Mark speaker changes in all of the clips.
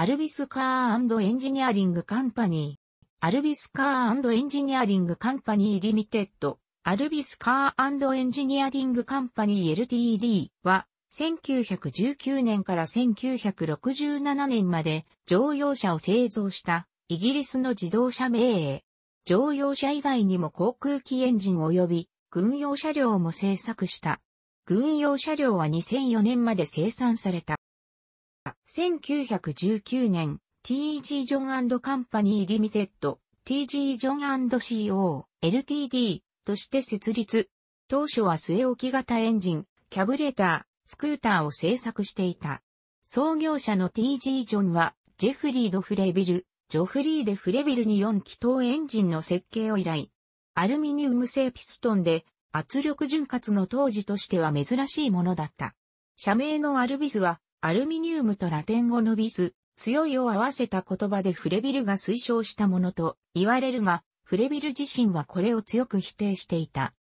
Speaker 1: アルビスカーエンジニアリングカンパニー。アルビスカーエンジニアリングカンパニーリミテッド。アルビスカーエンジニアリングカンパニー LTD は、1919年から1967年まで乗用車を製造したイギリスの自動車名営。乗用車以外にも航空機エンジン及び軍用車両も製作した。軍用車両は2004年まで生産された。1919年、TG ジョンカンパニーリミテッド、TG ジョン &CO、LTD として設立。当初は据え置き型エンジン、キャブレーター、スクーターを製作していた。創業者の TG ジョンは、ジェフリー・ド・フレビル、ジョフリー・デ・フレビルに4気筒エンジンの設計を依頼。アルミニウム製ピストンで、圧力潤滑の当時としては珍しいものだった。社名のアルビスは、アルミニウムとラテン語のビス、強いを合わせた言葉でフレビルが推奨したものと言われるが、フレビル自身はこれを強く否定していた。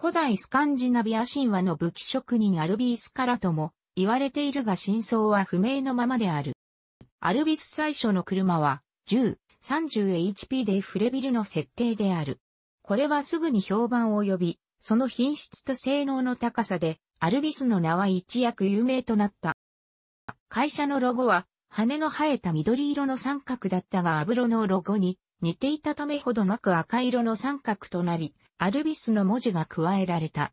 Speaker 1: 古代スカンジナビア神話の武器職人アルビースからとも言われているが真相は不明のままである。アルビス最初の車は10、30HP でフレビルの設定である。これはすぐに評判を呼び、その品質と性能の高さで、アルビスの名は一躍有名となった。会社のロゴは、羽の生えた緑色の三角だったがアブロのロゴに似ていたためほどなく赤色の三角となり、アルビスの文字が加えられた。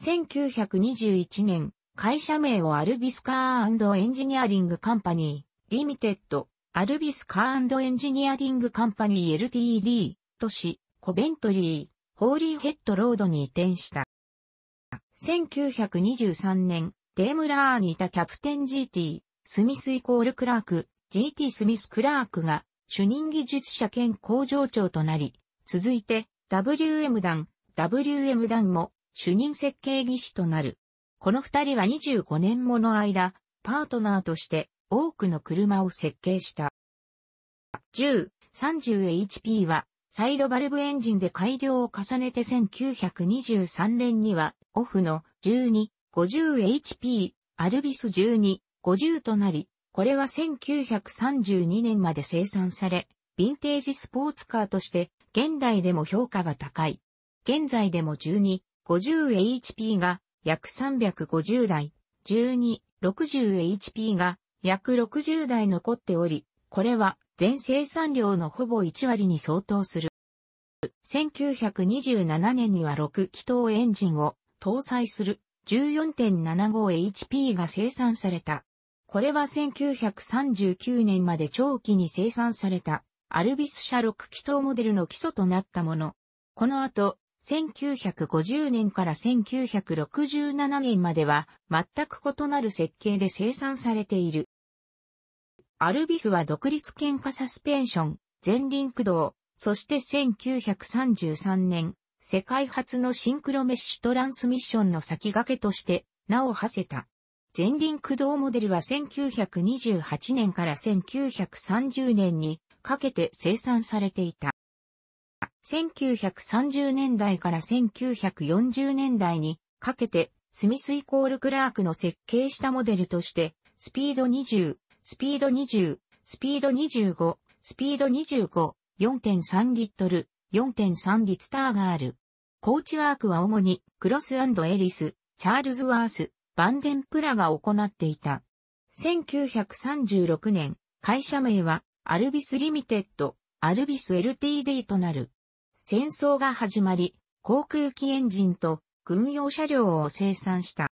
Speaker 1: 1921年、会社名をアルビスカーエンジニアリングカンパニー、リミテッド、アルビスカーエンジニアリングカンパニー LTD、都市、コベントリー、ホーリーヘッドロードに移転した。1923年、デームラーにいたキャプテン GT、スミスイコールクラーク、GT スミスクラークが主任技術者兼工場長となり、続いて WM 団、WM 団も主任設計技師となる。この二人は25年もの間、パートナーとして多くの車を設計した。10、30HP はサイドバルブエンジンで改良を重ねて1923年にはオフの12、50HP、アルビス12、50となり、これは1932年まで生産され、ヴィンテージスポーツカーとして現代でも評価が高い。現在でも 1250HP が約350台、1260HP が約60台残っており、これは全生産量のほぼ1割に相当する。1927年には6気筒エンジンを搭載する 14.75HP が生産された。これは1939年まで長期に生産された、アルビス社6気筒モデルの基礎となったもの。この後、1950年から1967年までは全く異なる設計で生産されている。アルビスは独立喧嘩サスペンション、前輪駆動、そして1933年、世界初のシンクロメッシュトランスミッションの先駆けとして、名を馳せた。前輪駆動モデルは1928年から1930年にかけて生産されていた。1930年代から1940年代にかけてスミスイコールクラークの設計したモデルとしてスピード20、スピード20、スピード25、スピード25、4.3リットル、4.3リッターがある。コーチワークは主にクロスエリス、チャールズワース、バンデンプラが行っていた。1936年、会社名はアルビスリミテッド、アルビス LTD となる。戦争が始まり、航空機エンジンと軍用車両を生産した。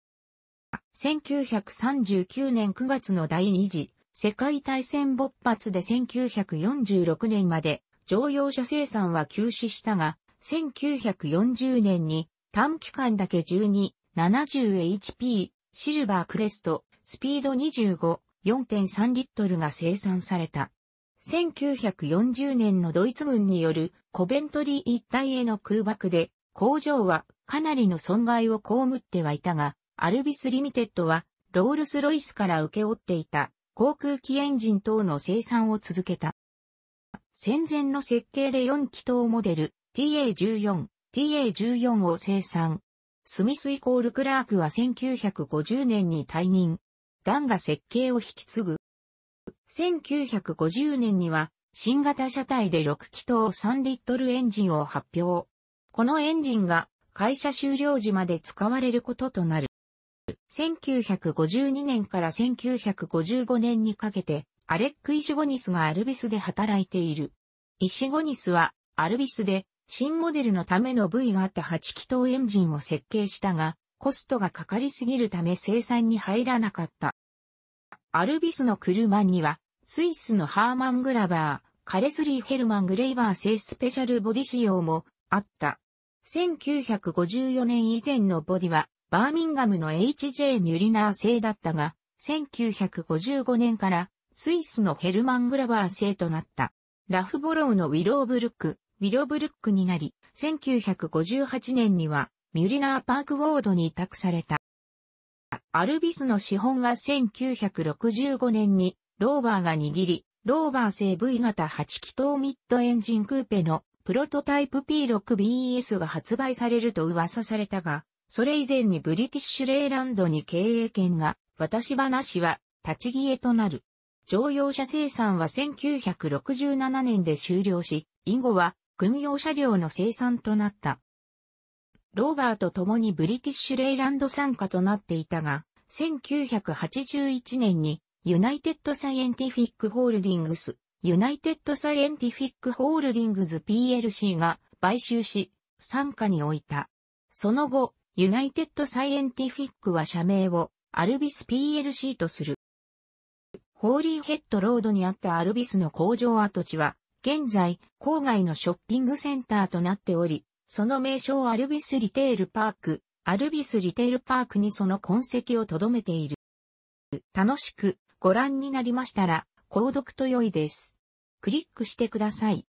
Speaker 1: 1939年9月の第二次世界大戦勃発で1946年まで乗用車生産は休止したが、1940年に短期間だけ 1270HP シルバークレスト、スピード25、4.3リットルが生産された。1940年のドイツ軍によるコベントリー一帯への空爆で工場はかなりの損害を被ってはいたが、アルビスリミテッドはロールスロイスから請け負っていた航空機エンジン等の生産を続けた。戦前の設計で4気筒モデル TA14、TA14 を生産。スミスイコール・クラークは1950年に退任。ダンが設計を引き継ぐ。1950年には、新型車体で6気筒3リットルエンジンを発表。このエンジンが会社終了時まで使われることとなる。1952年から1955年にかけて、アレック・イシゴニスがアルビスで働いている。イシゴニスは、アルビスで新モデルのための部位があった8気筒エンジンを設計したが、コストがかかりすぎるため生産に入らなかった。アルビスの車には、スイスのハーマン・グラバー、カレスリー・ヘルマン・グレイバー製スペシャルボディ仕様もあった。1954年以前のボディは、バーミンガムの HJ ミュリナー製だったが、1955年からスイスのヘルマン・グラバー製となった。ラフボローのウィローブルック、ィロブルックになり、1958年にはミュリナーパークウォードに委託された。アルビスの資本は1965年にローバーが握り、ローバー製 V 型8気筒ミッドエンジンクーペのプロトタイプ P6BES が発売されると噂されたが、それ以前にブリティッシュレイランドに経営権が、私話は立ち消えとなる。乗用車生産は1967年で終了し、以後は軍用車両の生産となった。ローバーと共にブリティッシュレイランド参加となっていたが、1981年にユナイテッドサイエンティフィックホールディングス、ユナイテッドサイエンティフィックホールディングズ PLC が買収し、参加に置いた。その後、ユナイテッドサイエンティフィックは社名をアルビス PLC とする。ホーリーヘッドロードにあったアルビスの工場跡地は現在、郊外のショッピングセンターとなっており、その名称アルビスリテールパーク、アルビスリテールパークにその痕跡を留めている。楽しくご覧になりましたら、購読と良いです。クリックしてください。